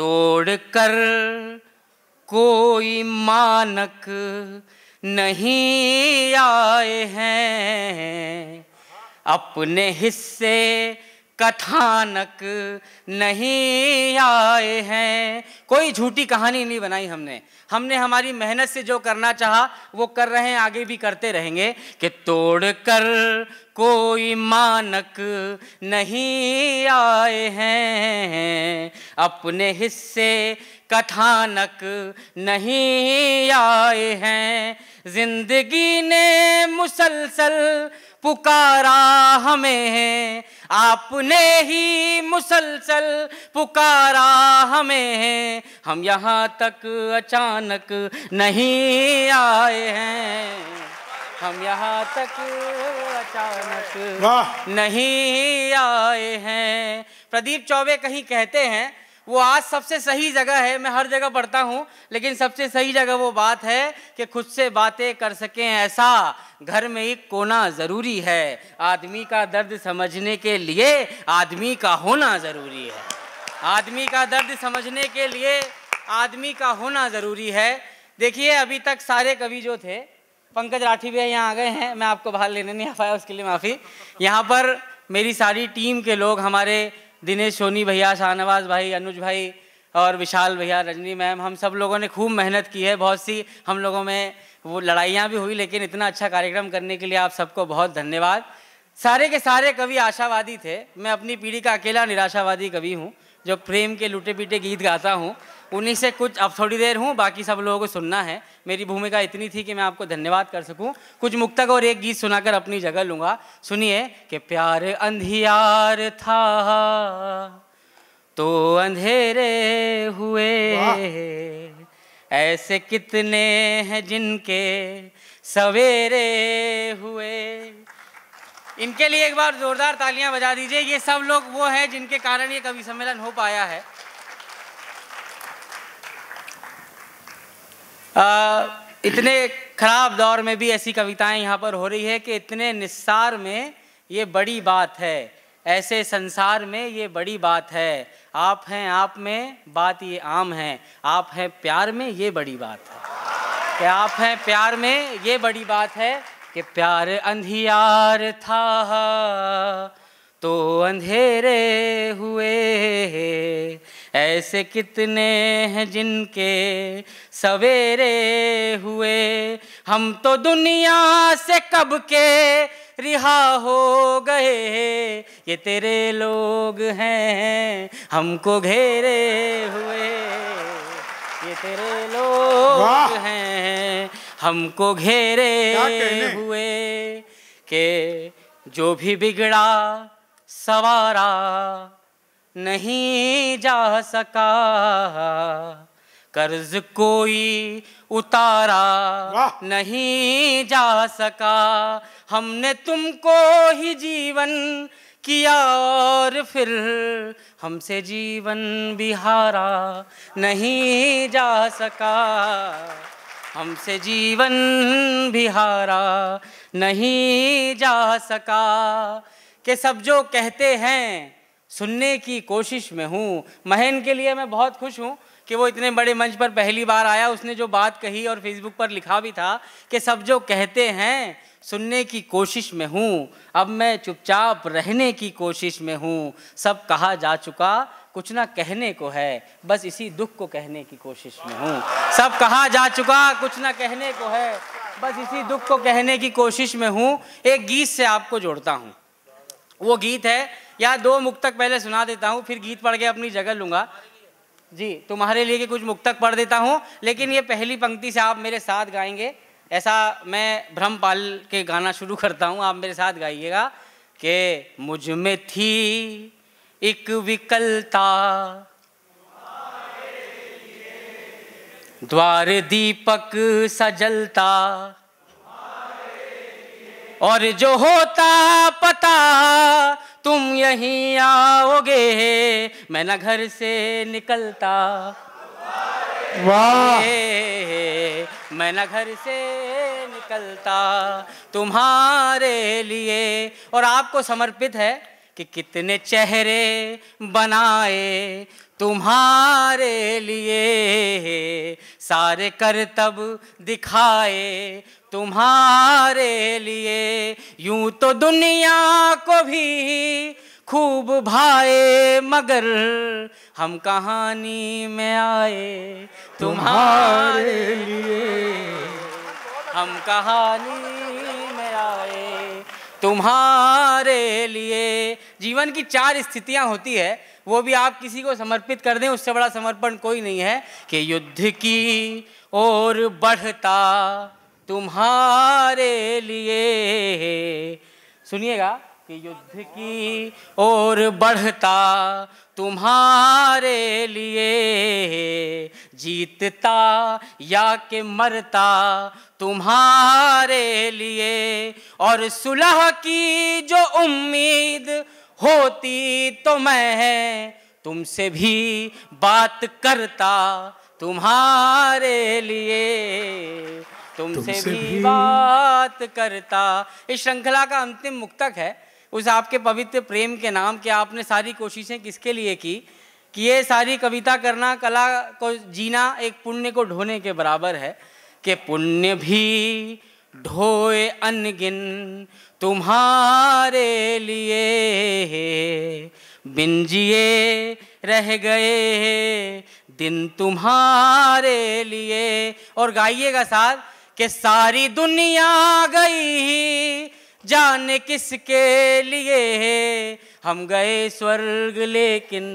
तोड़ कर कोई मानक नहीं आए हैं अपने हिस्से कथानक नहीं आए हैं कोई झूठी कहानी नहीं बनाई हमने हमने हमारी मेहनत से जो करना चाहा वो कर रहे हैं आगे भी करते रहेंगे कि तोड़ कर कोई मानक नहीं आए हैं अपने हिस्से कथानक नहीं आए हैं जिंदगी ने मुसलसल पुकारा हमें आपने ही मुसलसल पुकारा हमें हम यहाँ तक अचानक नहीं आए हैं हम यहाँ तक अचानक नहीं आए हैं प्रदीप चौबे कहीं कहते हैं वो आज सबसे सही जगह है मैं हर जगह पढ़ता हूँ लेकिन सबसे सही जगह वो बात है कि खुद से बातें कर सकें ऐसा घर में एक कोना ज़रूरी है आदमी का दर्द समझने के लिए आदमी का होना ज़रूरी है आदमी का दर्द समझने के लिए आदमी का होना ज़रूरी है देखिए अभी तक सारे कवि जो थे पंकज राठी भैया यहाँ आ गए हैं मैं आपको बाहर लेने नहीं आ पाया उसके लिए माफ़ी यहाँ पर मेरी सारी टीम के लोग हमारे दिनेश सोनी भैया शाहनवाज भाई अनुज भाई और विशाल भैया रजनी मैम हम सब लोगों ने खूब मेहनत की है बहुत सी हम लोगों में वो लड़ाइयाँ भी हुई लेकिन इतना अच्छा कार्यक्रम करने के लिए आप सबको बहुत धन्यवाद सारे के सारे कवि आशावादी थे मैं अपनी पीढ़ी का अकेला निराशावादी कवि हूँ जो प्रेम के लुटे पीटे गीत गाता हूँ उन्हीं से कुछ अब थोड़ी देर हूँ बाकी सब लोगों को सुनना है मेरी भूमिका इतनी थी कि मैं आपको धन्यवाद कर सकूँ कुछ मुक्तक और एक गीत सुनाकर अपनी जगह लूँगा सुनिए कि प्यार अंधियार था तो अंधेरे हुए ऐसे कितने हैं जिनके सवेरे हुए इनके लिए एक बार जोरदार तालियां बजा दीजिए ये सब लोग वो हैं जिनके कारण ये कवि सम्मेलन हो पाया है इतने खराब दौर में भी ऐसी कविताएं यहाँ पर हो रही है कि इतने निस्सार में ये बड़ी बात है ऐसे संसार में ये बड़ी बात है आप हैं आप में बात ये आम है आप हैं प्यार में ये बड़ी बात है कि आप हैं प्यार में ये बड़ी बात है कि प्यार अंधियार था तो अंधेरे हुए ऐसे कितने हैं जिनके सवेरे हुए हम तो दुनिया से कब के रिहा हो गए ये तेरे लोग हैं हमको घेरे हुए ये तेरे लोग हैं हमको घेरे हुए के जो भी बिगड़ा सवारा नहीं जा सका कर्ज कोई उतारा नहीं जा सका हमने तुमको ही जीवन किया और फिर हमसे जीवन बिहारा नहीं जा सका हमसे जीवन बिहारा नहीं जा सका के सब जो कहते हैं सुनने की कोशिश में हूँ महन के लिए मैं बहुत खुश हूँ कि वो इतने बड़े मंच पर पहली बार आया उसने जो बात कही और फेसबुक पर लिखा भी था कि सब जो कहते हैं सुनने की कोशिश में हूँ अब मैं चुपचाप रहने की कोशिश में हूँ सब कहा जा चुका कुछ ना कहने को है बस इसी दुख को कहने की कोशिश में हूँ सब कहा जा चुका कुछ ना कहने को है बस इसी दुख को कहने की कोशिश में हूँ एक गीत से आपको जोड़ता हूँ वो गीत है या दो मुक्तक पहले सुना देता हूँ फिर गीत पढ़ के अपनी जगह लूंगा जी तुम्हारे लिए के कुछ मुक्तक पढ़ देता हूँ लेकिन ये पहली पंक्ति से आप मेरे साथ गाएंगे ऐसा मैं भ्रम पाल के गाना शुरू करता हूँ आप मेरे साथ गाइएगा कि मुझ में थी एक विकलता द्वार दीपक सजलता और जो होता पता नहीं आओगे मैं ना घर से निकलता वाह मैं ना घर से निकलता तुम्हारे लिए और आपको समर्पित है कि कितने चेहरे बनाए तुम्हारे लिए सारे करतब दिखाए तुम्हारे लिए यूं तो दुनिया को भी खूब भाए मगर हम कहानी में आए तुम्हारे लिए हम कहानी में आए तुम्हारे लिए जीवन की चार स्थितियां होती है वो भी आप किसी को समर्पित कर दें उससे बड़ा समर्पण कोई नहीं है कि युद्ध की ओर बढ़ता तुम्हारे लिए सुनिएगा के युद्ध की ओर बढ़ता तुम्हारे लिए जीतता या के मरता तुम्हारे लिए और सुलह की जो उम्मीद होती तो मैं तुमसे भी बात करता तुम्हारे लिए तुमसे, तुम भी, भी बात करता इस श्रृंखला का अंतिम मुक्तक है उस आपके पवित्र प्रेम के नाम के आपने सारी कोशिशें किसके लिए की कि ये सारी कविता करना कला को जीना एक पुण्य को ढोने के बराबर है कि पुण्य भी ढोए अनगिन तुम्हारे लिए बिन जिए रह गए दिन तुम्हारे लिए और गाइएगा साथ कि सारी दुनिया गई जाने किसके लिए है हम गए स्वर्ग लेकिन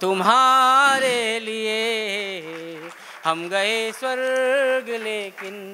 तुम्हारे लिए हम गए स्वर्ग लेकिन